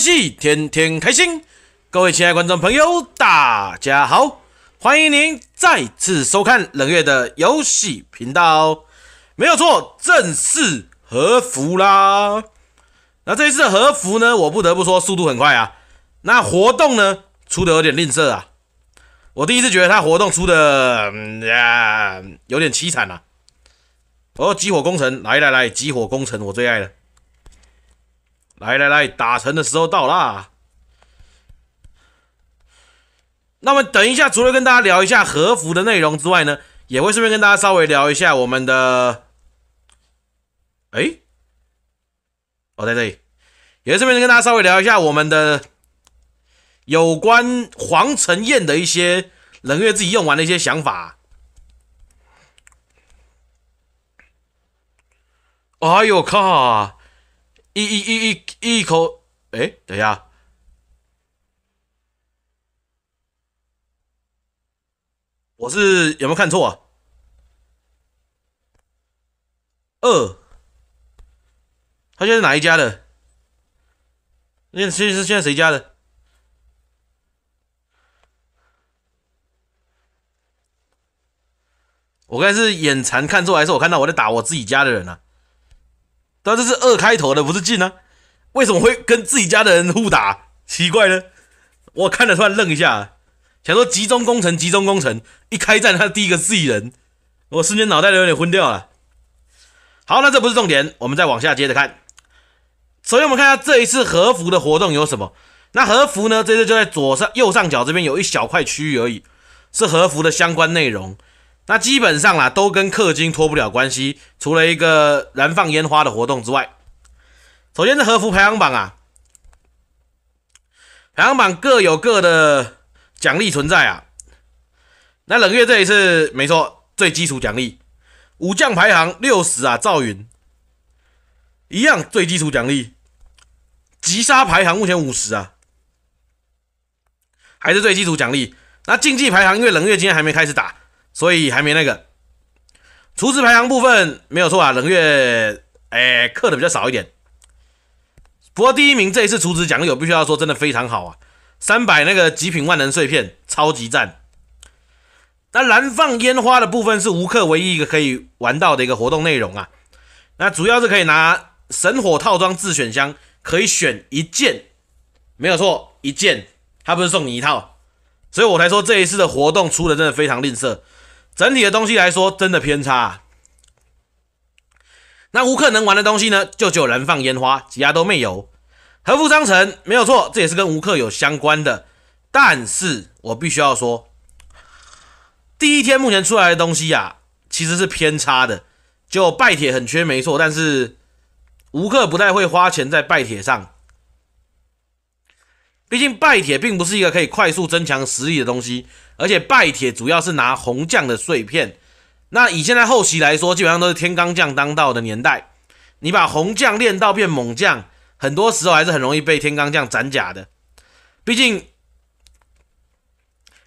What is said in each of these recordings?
戏，天天开心，各位亲爱的观众朋友，大家好，欢迎您再次收看冷月的游戏频道哦。没有错，正式和服啦。那这一次的和服呢，我不得不说速度很快啊。那活动呢，出的有点吝啬啊。我第一次觉得他活动出的，呀，有点凄惨啊。哦，集火工程，来来来，集火工程，我最爱了。来来来，打成的时候到啦！那么等一下，除了跟大家聊一下和服的内容之外呢，也会顺便跟大家稍微聊一下我们的……哎，我在这里，也顺便跟大家稍微聊一下我们的有关黄城宴的一些冷月自己用完的一些想法。哎呦靠！一、一、一、一、一、口，哎，等一下，我是有没有看错啊？二，他现在哪一家的？那现在是现在谁家的？我刚才是眼馋看错，还是我看到我在打我自己家的人啊？但这是二开头的，不是进啊？为什么会跟自己家的人互打？奇怪呢！我看了突然愣一下，想说集中攻城，集中攻城。一开战，他第一个自己人，我瞬间脑袋都有点昏掉了。好，那这不是重点，我们再往下接着看。首先，我们看一下这一次和服的活动有什么。那和服呢？这次就在左上、右上角这边有一小块区域而已，是和服的相关内容。那基本上啦，都跟氪金脱不了关系，除了一个燃放烟花的活动之外。首先，是和服排行榜啊，排行榜各有各的奖励存在啊。那冷月这一次没错，最基础奖励。武将排行六十啊，赵云一样最基础奖励。击杀排行目前五十啊，还是最基础奖励。那竞技排行，因为冷月今天还没开始打。所以还没那个厨子排行部分没有错啊，冷月哎刻的比较少一点。不过第一名这一次厨子奖我必须要说真的非常好啊，三百那个极品万能碎片超级赞。那燃放烟花的部分是无克唯一一个可以玩到的一个活动内容啊。那主要是可以拿神火套装自选箱可以选一件，没有错一件，他不是送你一套，所以我才说这一次的活动出的真的非常吝啬。整体的东西来说，真的偏差。那吴克能玩的东西呢，就只有燃放烟花，其他都没有。和服章程没有错，这也是跟吴克有相关的。但是我必须要说，第一天目前出来的东西呀，其实是偏差的。就拜铁很缺，没错，但是吴克不太会花钱在拜铁上。毕竟，拜铁并不是一个可以快速增强实力的东西，而且拜铁主要是拿红将的碎片。那以现在后期来说，基本上都是天罡将当道的年代。你把红将练到变猛将，很多时候还是很容易被天罡将斩甲的。毕竟，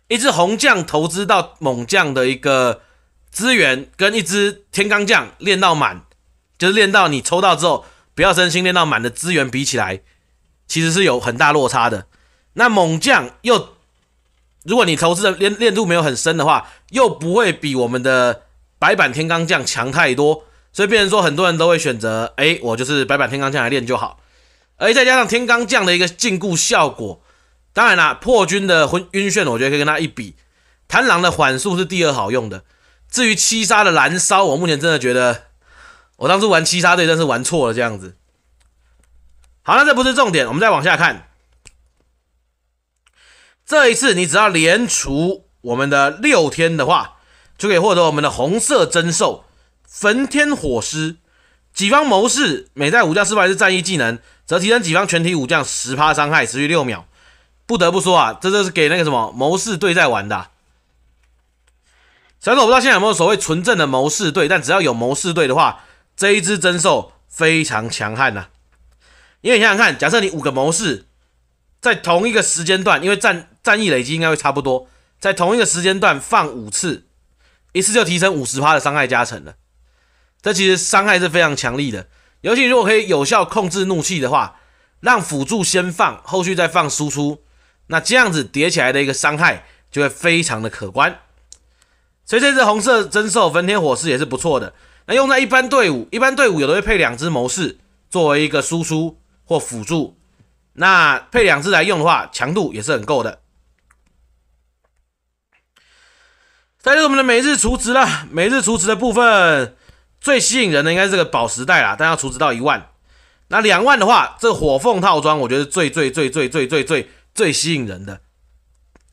一只红将投资到猛将的一个资源，跟一只天罡将练到满，就是练到你抽到之后不要真心练到满的资源比起来，其实是有很大落差的。那猛将又，如果你投资的练练度没有很深的话，又不会比我们的白板天罡将强太多，所以变成说很多人都会选择，哎，我就是白板天罡将来练就好。而再加上天罡将的一个禁锢效果，当然了，破军的昏晕眩我觉得可以跟他一比，贪狼的缓速是第二好用的。至于七杀的燃烧，我目前真的觉得，我当时玩七杀队真是玩错了这样子。好，那这不是重点，我们再往下看。这一次你只要连除我们的六天的话，就可以获得我们的红色真兽焚天火狮。己方谋士每在武将失败时，战役技能则提升己方全体武将十趴伤害，持续六秒。不得不说啊，这就是给那个什么谋士队在玩的。虽然说我不知道现在有没有所谓纯正的谋士队，但只要有谋士队的话，这一只真兽非常强悍呐。因为想想看，假设你五个谋士在同一个时间段，因为战。战役累积应该会差不多，在同一个时间段放五次，一次就提升五十趴的伤害加成了。这其实伤害是非常强力的。尤其如果可以有效控制怒气的话，让辅助先放，后续再放输出，那这样子叠起来的一个伤害就会非常的可观。所以这只红色真兽焚天火狮也是不错的。那用在一般队伍，一般队伍有的会配两只谋士作为一个输出或辅助，那配两只来用的话，强度也是很够的。再就是我们的每日厨值了，每日厨值的部分最吸引人的应该是这个宝石袋啦，但要储值到一万。那两万的话，这火凤套装我觉得最最最最最最最最吸引人的。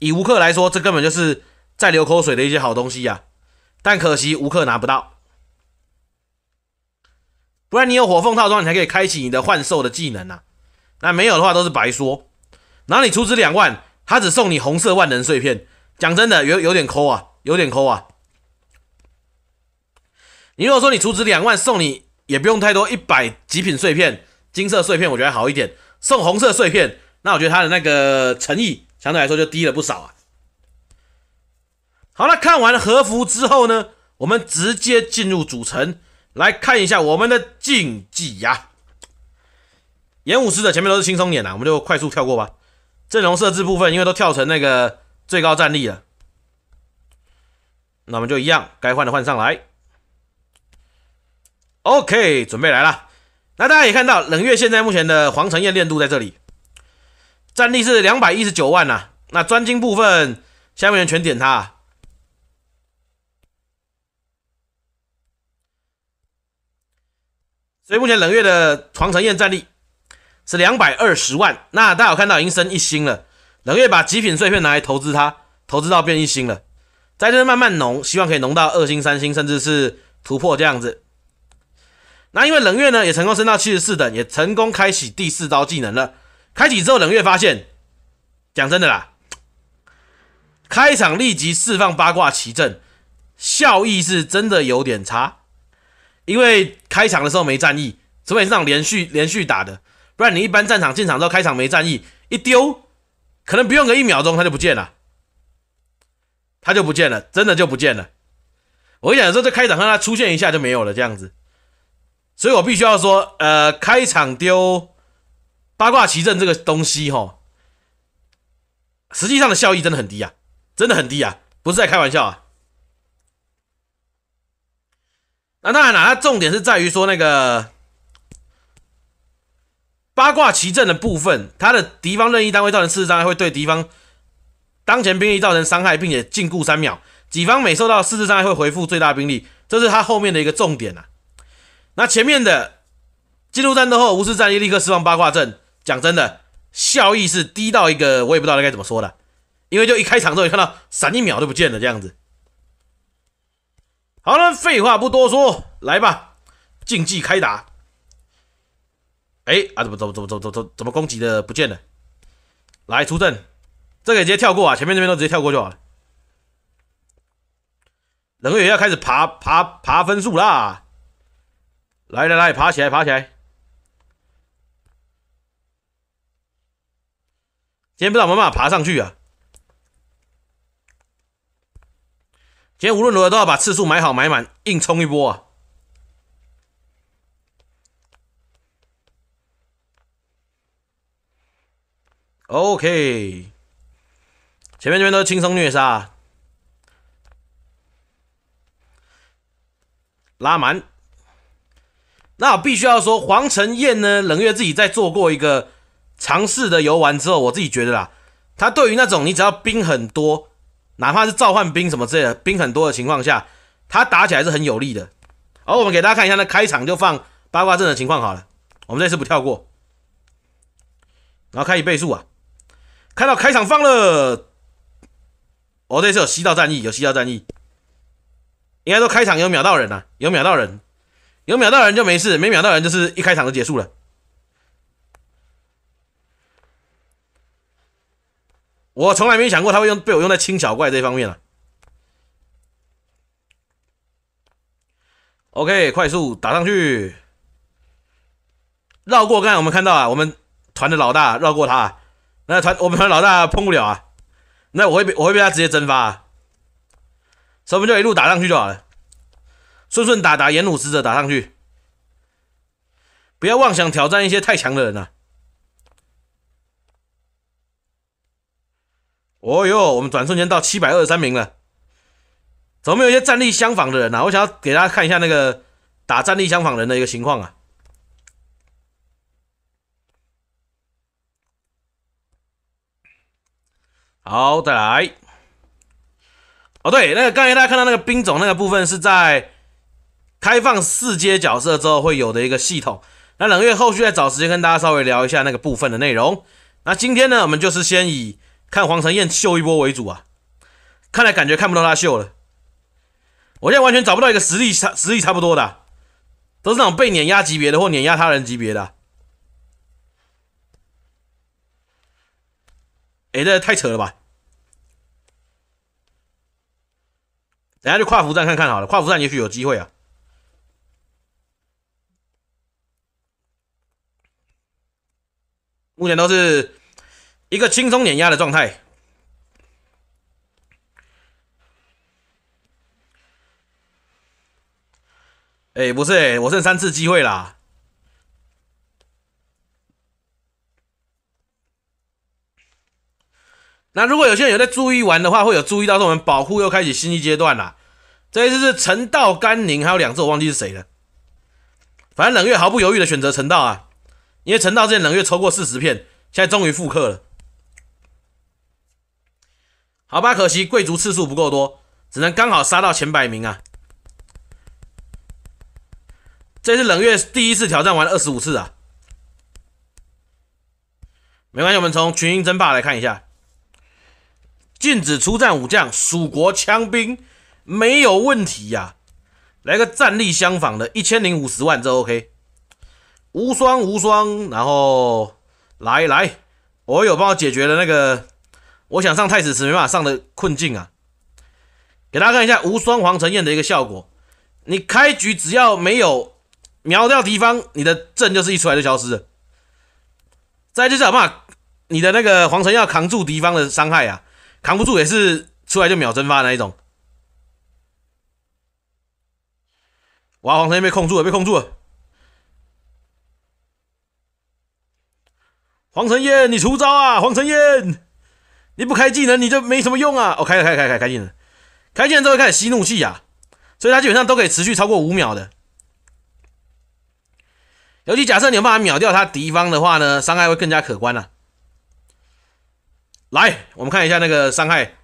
以吴克来说，这根本就是在流口水的一些好东西呀。但可惜吴克拿不到，不然你有火凤套装，你才可以开启你的幻兽的技能呐。那没有的话都是白说。哪里出值两万，他只送你红色万能碎片。讲真的，有有点抠啊。有点抠啊！你如果说你出资两万送你，也不用太多，一百极品碎片、金色碎片，我觉得好一点。送红色碎片，那我觉得他的那个诚意相对来说就低了不少啊。好了，看完和服之后呢，我们直接进入主城来看一下我们的竞技呀。演武师的前面都是轻松点啊，我们就快速跳过吧。阵容设置部分，因为都跳成那个最高战力了。那我们就一样，该换的换上来。OK，准备来了。那大家也看到，冷月现在目前的皇城宴练度在这里，战力是两百一十九万呐。那专精部分，下面全点他。所以目前冷月的皇城宴战力是两百二十万。那大家有看到已经升一星了，冷月把极品碎片拿来投资它，投资到变一星了。在这慢慢浓，希望可以浓到二星、三星，甚至是突破这样子。那因为冷月呢，也成功升到七十四等，也成功开启第四刀技能了。开启之后，冷月发现，讲真的啦，开场立即释放八卦奇阵，效益是真的有点差。因为开场的时候没战意，除非是场连续连续打的，不然你一般战场进场之后，开场没战意，一丢，可能不用个一秒钟，他就不见了。他就不见了，真的就不见了。我跟你讲，说这开场让他出现一下就没有了这样子，所以我必须要说，呃，开场丢八卦奇阵这个东西，哈，实际上的效益真的很低啊，真的很低啊，不是在开玩笑啊。那当然啦，它重点是在于说那个八卦奇阵的部分，它的敌方任意单位造成四十伤害，会对敌方。当前兵力造成伤害，并且禁锢三秒，己方每受到四次伤害会回复最大兵力，这是他后面的一个重点啊。那前面的进入战斗后，无视战力立刻释放八卦阵。讲真的，效益是低到一个我也不知道该怎么说的，因为就一开场之后，你看到闪一秒就不见了这样子。好了，废话不多说，来吧，竞技开打。哎啊，怎么怎么怎么怎么怎么怎么攻击的不见了？来出阵。这个直接跳过啊，前面这边都直接跳过就好了。冷月要开始爬爬爬分数啦！来来来，爬起来，爬起来！今天不知道能不能爬上去啊？今天无论如何都要把次数买好买满，硬冲一波啊！OK。前面这边都是轻松虐杀，拉满。那必须要说黄承燕呢，冷月自己在做过一个尝试的游玩之后，我自己觉得啦，他对于那种你只要兵很多，哪怕是召唤兵什么之类的兵很多的情况下，他打起来是很有利的。而我们给大家看一下，那开场就放八卦阵的情况好了，我们这次不跳过，然后开一倍速啊，看到开场放了。哦，这次有吸到战役，有吸到战役，应该说开场有秒到人啊，有秒到人，有秒到人就没事，没秒到人就是一开场就结束了。我从来没想过他会用被我用在清小怪这方面了。OK，快速打上去，绕过刚才我们看到啊，我们团的老大绕过他，那团我们团老大碰不了啊。那我会被我会被他直接蒸发，所以我们就一路打上去就好了，顺顺打打炎武使者打上去，不要妄想挑战一些太强的人啊。哦呦，我们转瞬间到七百二十三名了，怎么有一些战力相仿的人呢？我想要给大家看一下那个打战力相仿人的一个情况啊。好，再来。哦，对，那个刚才大家看到那个兵种那个部分，是在开放四阶角色之后会有的一个系统。那冷月后续再找时间跟大家稍微聊一下那个部分的内容。那今天呢，我们就是先以看黄承彦秀一波为主啊。看来感觉看不到他秀了，我现在完全找不到一个实力差、实力差不多的，都是那种被碾压级别的或碾压他人级别的。哎，这太扯了吧！等下去跨服战看看好了，跨服战也许有机会啊。目前都是一个轻松碾压的状态。哎，不是，我剩三次机会啦。那如果有些人有在注意玩的话，会有注意到说我们保护又开启新一阶段了。这一次是陈道甘宁，还有两次我忘记是谁了。反正冷月毫不犹豫的选择陈道啊，因为陈道之前冷月抽过四十片，现在终于复刻了。好吧，可惜贵族次数不够多，只能刚好杀到前百名啊。这是冷月第一次挑战玩了二十五次啊。没关系，我们从群英争霸来看一下。禁止出战武将，蜀国枪兵没有问题呀。来个战力相仿的，一千零五十万就 OK。无双无双，然后来来，我有帮我解决了那个我想上太子慈没办法上的困境啊。给大家看一下无双黄城宴的一个效果，你开局只要没有秒掉敌方，你的阵就是一出来就消失了。再就是办法，你的那个黄城要扛住敌方的伤害啊。扛不住也是出来就秒蒸发那一种。哇！黄晨燕被控住了，被控住了。黄晨燕，你出招啊！黄晨燕，你不开技能，你就没什么用啊！哦，开开开开开技能，开技能之后开始吸怒气啊，所以他基本上都可以持续超过五秒的。尤其假设你有办法秒掉他敌方的话呢，伤害会更加可观了。来，我们看一下那个伤害。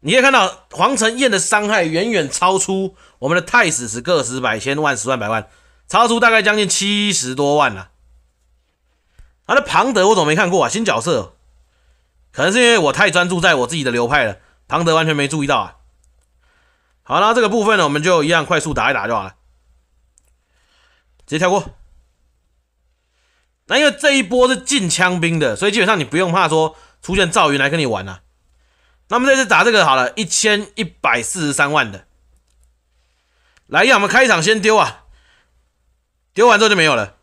你可以看到黄晨彦的伤害远远超出我们的太史慈，个十百千万十万百万，超出大概将近七十多万了。他的庞德我怎么没看过啊？新角色，可能是因为我太专注在我自己的流派了，庞德完全没注意到啊。好了，这个部分呢，我们就一样快速打一打就好了，直接跳过。那因为这一波是近枪兵的，所以基本上你不用怕说。出现赵云来跟你玩啊。那么这次打这个好了，一千一百四十三万的，来呀，我们开场先丢啊，丢完之后就没有了，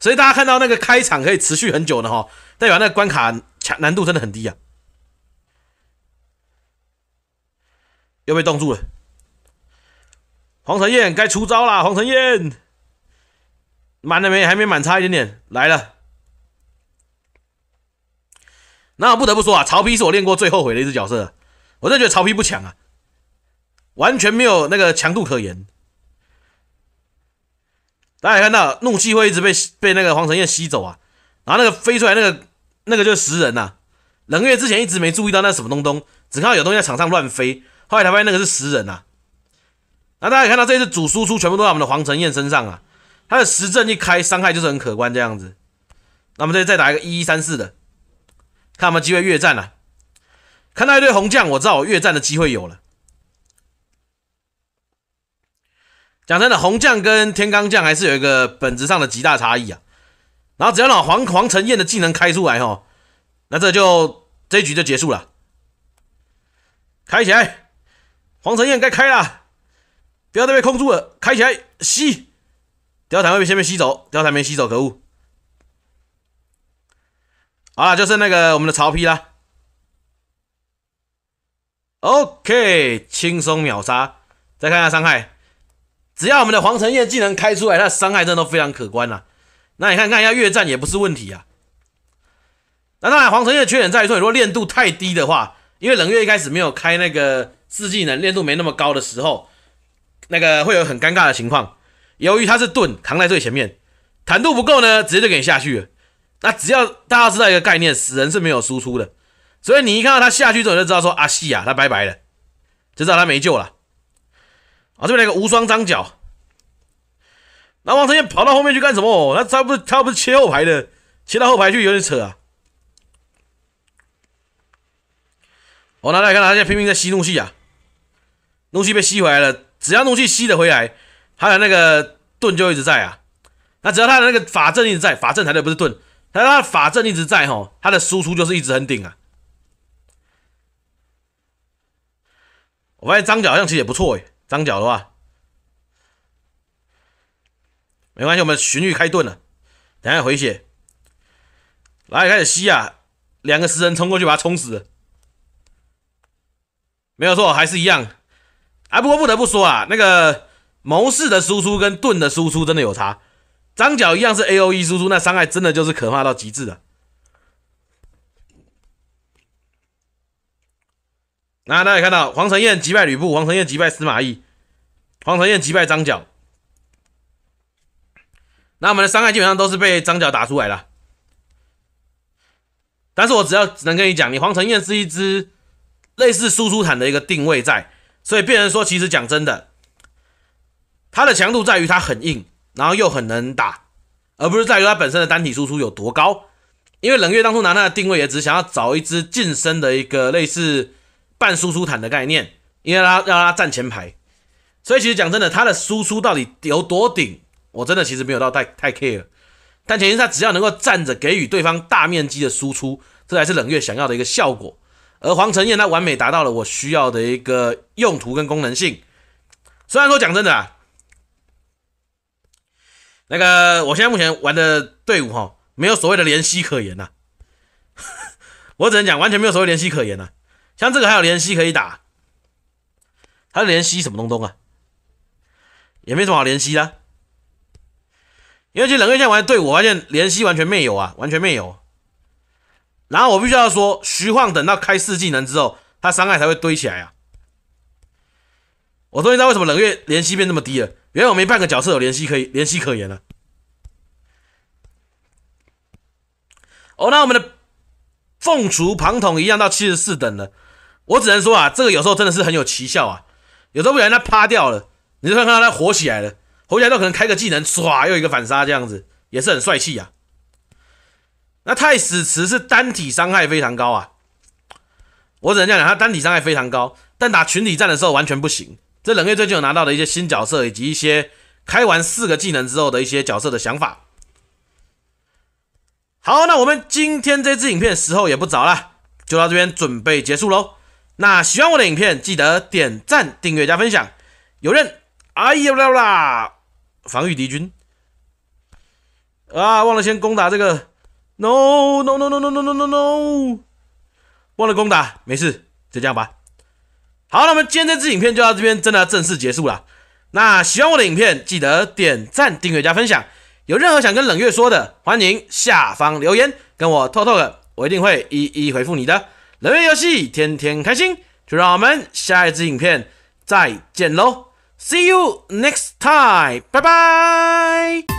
所以大家看到那个开场可以持续很久的哈，代表那个关卡强难度真的很低啊，又被冻住了，黄晨燕该出招了，黄晨燕满了没？还没满，差一点点来了。那不得不说啊，曹丕是我练过最后悔的一只角色，我真的觉得曹丕不强啊，完全没有那个强度可言。大家也看到怒气会一直被被那个黄承彦吸走啊，然后那个飞出来那个那个就是食人呐。冷月之前一直没注意到那什么东东，只看到有东西在场上乱飞，后来才发现那个是食人呐。那大家也看到这次主输出全部都在我们的黄承彦身上啊，他的食阵一开伤害就是很可观这样子。那么这再再打一个一一三四的。看有没有机会越战了？看到一堆红将，我知道我越战的机会有了。讲真的，红将跟天罡将还是有一个本质上的极大差异啊。然后只要让黄黄承彦的技能开出来哈，那这就这一局就结束了。开起来，黄承彦该开了，不要再被控住了。开起来，吸，貂蝉会被下面吸走，貂蝉没吸走，可恶！好了，就是那个我们的曹丕啦。OK，轻松秒杀。再看一下伤害，只要我们的黄承业技能开出来，那伤害真的都非常可观啦。那你看看一下越战也不是问题啊。那当然，黄承业的缺点在于说，你如果练度太低的话，因为冷月一开始没有开那个四技能，练度没那么高的时候，那个会有很尴尬的情况。由于他是盾扛在最前面，坦度不够呢，直接就给你下去了。那只要大家知道一个概念，死人是没有输出的，所以你一看到他下去之后，你就知道说阿西啊，他拜拜了，就知道他没救了。啊，这边来个无双张角，那王成燕跑到后面去干什么？那他不是他不是切后排的，切到后排去有点扯啊。我拿来看，他现在拼命在吸怒气啊，怒气被吸回来了。只要怒气吸得回来，他的那个盾就一直在啊。那只要他的那个法阵一直在，法阵才对，不是盾。但他的法阵一直在吼，他的输出就是一直很顶啊。我发现张角好像其实也不错诶，张角的话没关系，我们荀彧开盾了，等下回血，来开始吸啊，两个食人冲过去把他冲死，没有错，还是一样。哎，不过不得不说啊，那个谋士的输出跟盾的输出真的有差。张角一样是 A O E 输出，那伤害真的就是可怕到极致了。那大家看到黄承彦击败吕布，黄承彦击败司马懿，黄承彦击败张角。那我们的伤害基本上都是被张角打出来了。但是我只要能跟你讲，你黄承彦是一只类似输出坦的一个定位在，所以别人说，其实讲真的，它的强度在于它很硬。然后又很能打，而不是在于他本身的单体输出有多高。因为冷月当初拿他的定位也只想要找一支近身的一个类似半输出坦的概念，因为他让他站前排。所以其实讲真的，他的输出到底有多顶，我真的其实没有到太太 care。但前提是他只要能够站着给予对方大面积的输出，这才是冷月想要的一个效果。而黄承彦他完美达到了我需要的一个用途跟功能性。虽然说讲真的。那个，我现在目前玩的队伍哈，没有所谓的怜惜可言呐，我只能讲完全没有所谓怜惜可言呐。像这个还有怜惜可以打，他怜惜什么东东啊？也没什么好怜惜的，因为实冷月现在玩的队伍，我发现怜惜完全没有啊，完全没有。然后我必须要说，徐晃等到开四技能之后，他伤害才会堆起来啊。我终于知道为什么冷月怜惜变这么低了。原我没半个角色有联系可以联系可言了。哦，那我们的凤雏庞统一样到七十四等了。我只能说啊，这个有时候真的是很有奇效啊。有时候不小心他趴掉了，你就看到他活起来了，活起来都可能开个技能唰又一个反杀这样子，也是很帅气啊。那太史慈是单体伤害非常高啊。我只能这样讲他单体伤害非常高，但打群体战的时候完全不行。这冷月最近有拿到的一些新角色，以及一些开完四个技能之后的一些角色的想法。好，那我们今天这支影片时候也不早了，就到这边准备结束喽。那喜欢我的影片，记得点赞、订阅加分享。有人，哎呀不啦，防御敌军。啊，忘了先攻打这个，no no no no no no no no no，忘了攻打，没事，就这样吧。好，那么今天这支影片就到这边，真的正式结束了。那喜欢我的影片，记得点赞、订阅、加分享。有任何想跟冷月说的，欢迎下方留言跟我透透的，我一定会一一回复你的。冷月游戏，天天开心，就让我们下一支影片再见喽，See you next time，拜拜。